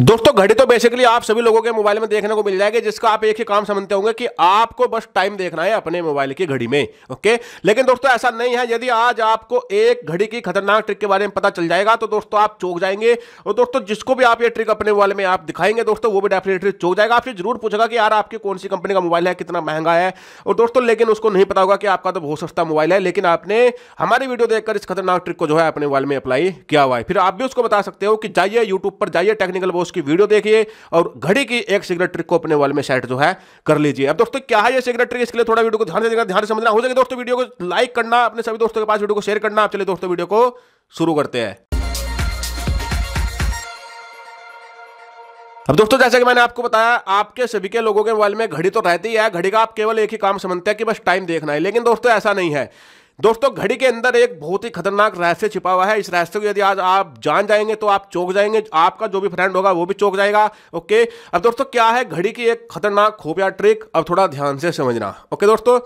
दोस्तों घड़ी तो बेसिकली आप सभी लोगों के मोबाइल में देखने को मिल जाएगी जिसका आप एक ही काम समझते होंगे कि आपको बस टाइम देखना है अपने मोबाइल की घड़ी में ओके लेकिन दोस्तों ऐसा नहीं है यदि आज आपको एक घड़ी की खतरनाक ट्रिक के बारे में पता चल जाएगा तो दोस्तों आप चौक जाएंगे और दोस्तों जिसको भी आप ये ट्रिक अपने मोबाइल में आप दिखाएंगे दोस्तों वो भी डेफिनेटली चौक जाएगा आपसे जरूर पूछेगा कि यार आपकी कौन सी कंपनी का मोबाइल है कितना महंगा है और दोस्तों लेकिन उसको नहीं पता होगा कि आपका तो बहुत सस्ता मोबाइल है लेकिन आपने हमारी वीडियो देखकर इस खतरनाक ट्रिक को जो है अपने मोबाइल में अप्लाई किया हुआ है फिर आप भी उसको बता सकते हो कि जाइए यूट्यूब पर जाइए टेक्निकल उसकी वीडियो देखिए और घड़ी की एक सिगरेट ट्रिक को अपने वॉल में सेट जो है कर लीजिए अब दोस्तों क्या है ये सिगरेट ट्रिक इसके लिए थोड़ा वीडियो को ध्यान से देखना ध्यान से समझना हो सके दोस्तों वीडियो को लाइक करना अपने सभी दोस्तों के पास वीडियो को शेयर करना आप चलिए दोस्तों वीडियो को शुरू करते हैं अब दोस्तों जैसा कि मैंने आपको बताया आपके सभी के लोगों के मोबाइल में घड़ी तो रहती है घड़ी का आप केवल एक ही काम समझते हैं कि बस टाइम देखना है लेकिन दोस्तों ऐसा नहीं है दोस्तों घड़ी के अंदर एक बहुत ही खतरनाक रहस्य छिपा हुआ है इस रहस्य को यदि आज आप जान जाएंगे तो आप चौक जाएंगे आपका जो भी फ्रेंड होगा वो भी चौक जाएगा ओके अब दोस्तों क्या है घड़ी की एक खतरनाक खुफिया ट्रिक अब थोड़ा ध्यान से समझना ओके दोस्तों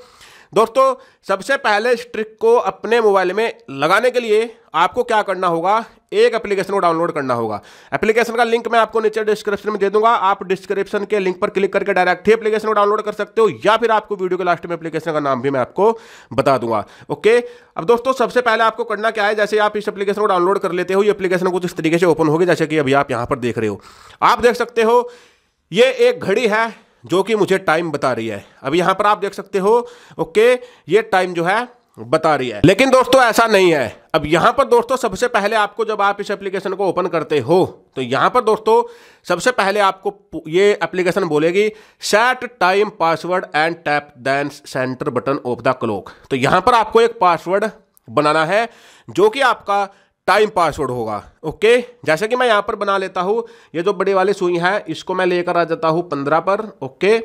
दोस्तों सबसे पहले इस ट्रिक को अपने मोबाइल में लगाने के लिए आपको क्या करना होगा एक एप्लीकेशन को डाउनलोड करना होगा एप्लीकेशन का लिंक मैं आपको नीचे डिस्क्रिप्शन में दे दूंगा आप डिस्क्रिप्शन के लिंक पर क्लिक करके डायरेक्ट ही एप्लीकेशन को डाउनलोड कर सकते हो या फिर आपको वीडियो के लास्ट में एप्लीकेशन का नाम भी मैं आपको बता दूंगा ओके अब दोस्तों सबसे पहले आपको करना क्या है जैसे आप इस एप्लीकेशन को डाउनलोड कर लेते हो ये एप्लीकेशन कुछ इस तरीके से ओपन होगी जैसे कि अभी आप यहां पर देख रहे हो आप देख सकते हो ये एक घड़ी है जो कि मुझे टाइम बता रही है अब यहां पर आप देख सकते हो ओके ये टाइम जो है बता रही है लेकिन दोस्तों ऐसा नहीं है अब यहां पर दोस्तों सबसे पहले आपको जब आप इस एप्लीकेशन को ओपन करते हो तो यहां पर दोस्तों सबसे पहले आपको ये एप्लीकेशन बोलेगी set time password and tap then centre button of the clock तो यहां पर आपको एक पासवर्ड बनाना है जो कि आपका टाइम पासवर्ड होगा ओके जैसे कि मैं यहाँ पर बना लेता हूँ ये जो बड़े वाले सुई है इसको मैं लेकर आ जाता हूँ पंद्रह पर ओके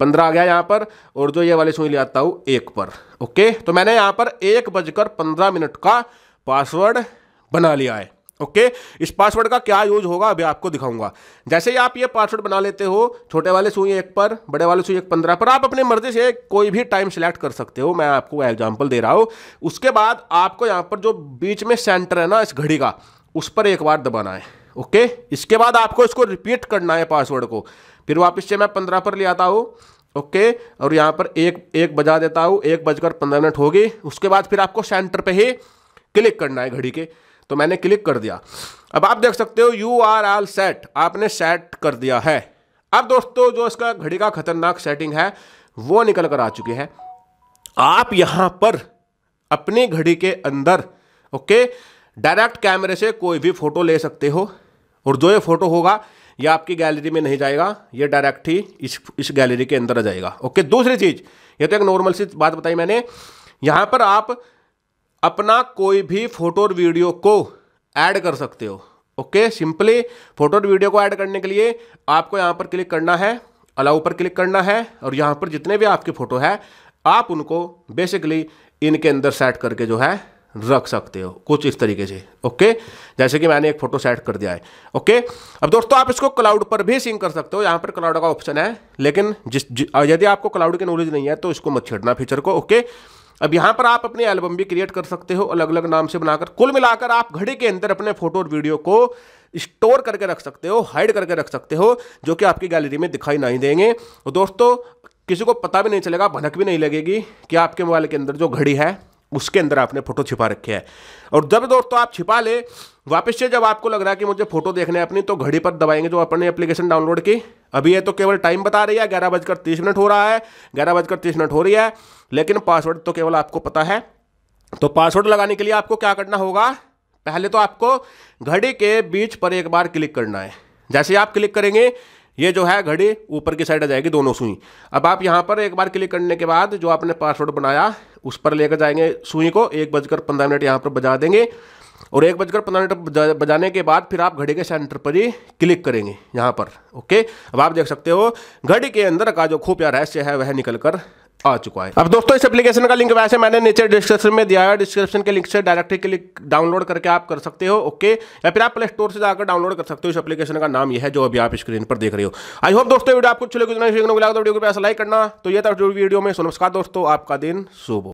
पंद्रह आ गया यहाँ पर और जो ये वाली सुई ले आता हूँ एक पर ओके तो मैंने यहाँ पर एक बजकर पंद्रह मिनट का पासवर्ड बना लिया है ओके इस पासवर्ड का क्या यूज होगा अभी आपको दिखाऊंगा जैसे ही आप ये पासवर्ड बना लेते हो छोटे वाले सुई एक पर बड़े वाले सुई एक पंद्रह पर आप अपनी मर्जी से कोई भी टाइम सिलेक्ट कर सकते हो मैं आपको एग्जाम्पल दे रहा हूँ उसके बाद आपको यहाँ पर जो बीच में सेंटर है ना इस घड़ी का उस पर एक बार दबाना है ओके इसके बाद आपको इसको रिपीट करना है पासवर्ड को फिर वापस से मैं पंद्रह पर ले आता हूँ ओके और यहाँ पर एक एक बजा देता हूँ एक बजकर पंद्रह मिनट होगी उसके बाद फिर आपको सेंटर पे ही क्लिक करना है घड़ी के तो मैंने क्लिक कर दिया अब आप देख सकते हो यू आर आल सेट आपने सेट कर दिया है अब दोस्तों जो इसका घड़ी का खतरनाक सेटिंग है वो निकल कर आ चुकी है आप यहां पर अपनी घड़ी के अंदर ओके डायरेक्ट कैमरे से कोई भी फोटो ले सकते हो और जो ये फोटो होगा ये आपकी गैलरी में नहीं जाएगा ये डायरेक्ट ही इस इस गैलरी के अंदर आ जाएगा ओके दूसरी चीज़ ये तो एक नॉर्मल सी बात बताई मैंने यहाँ पर आप अपना कोई भी फोटो और वीडियो को ऐड कर सकते हो ओके सिंपली फोटो और वीडियो को ऐड करने के लिए आपको यहाँ पर क्लिक करना है अलाउ पर क्लिक करना है और यहाँ पर जितने भी आपके फ़ोटो है आप उनको बेसिकली इनके अंदर सेट करके जो है रख सकते हो कुछ इस तरीके से ओके जैसे कि मैंने एक फ़ोटो सेट कर दिया है ओके अब दोस्तों आप इसको क्लाउड पर भी सिंक कर सकते हो यहाँ पर क्लाउड का ऑप्शन है लेकिन जिस यदि आपको क्लाउड की नॉलेज नहीं है तो इसको मत छेड़ना फीचर को ओके अब यहाँ पर आप अपनी एल्बम भी क्रिएट कर सकते हो अलग अलग नाम से बनाकर कुल मिलाकर आप घड़ी के अंदर अपने फोटो और वीडियो को स्टोर करके रख सकते हो हाइड करके रख सकते हो जो कि आपकी गैलरी में दिखाई नहीं देंगे और दोस्तों किसी को पता भी नहीं चलेगा भनक भी नहीं लगेगी कि आपके मोबाइल के अंदर जो घड़ी है उसके अंदर आपने फोटो छिपा रखे है और जब दोस्तों आप छिपा ले वापस से जब आपको लग रहा है कि मुझे फोटो देखने अपनी तो घड़ी पर दबाएंगे जो अपने एप्लीकेशन डाउनलोड की अभी ये तो केवल टाइम बता रही है ग्यारह बजकर तीस मिनट हो रहा है ग्यारह बजकर तीस मिनट हो रही है लेकिन पासवर्ड तो केवल आपको पता है तो पासवर्ड लगाने के लिए आपको क्या करना होगा पहले तो आपको घड़ी के बीच पर एक बार क्लिक करना है जैसे आप क्लिक करेंगे ये जो है घड़ी ऊपर की साइड आ जाएगी दोनों सुई अब आप यहाँ पर एक बार क्लिक करने के बाद जो आपने पासवर्ड बनाया उस पर लेकर जाएंगे सुई को एक बजकर पंद्रह मिनट यहाँ पर बजा देंगे और एक बजकर पंद्रह मिनट बजाने के बाद फिर आप घड़ी के सेंटर पर ही क्लिक करेंगे यहाँ पर ओके अब आप देख सकते हो घड़ी के अंदर का जो खूब या रहस्य है वह निकल कर आ चुका है अब दोस्तों इस एप्लीकेशन का लिंक वैसे मैंने नीचे डिस्क्रिप्शन में दिया है डिस्क्रिप्शन के लिंक से डायरेक्टली क्लिक डाउनलोड करके आप कर सकते हो ओके या फिर आप प्ले स्टोर से जाकर डाउनलोड कर सकते हो इस एप्लीकेशन का नाम यह है जो अभी आप स्क्रीन पर देख रहे हो आई होप दोस्तों वीडियो आपको चले कुछ तो वीडियो को पैसा लाइक करना तो यह था वीडियो में नमस्कार दोस्तों आपका दिन शुभ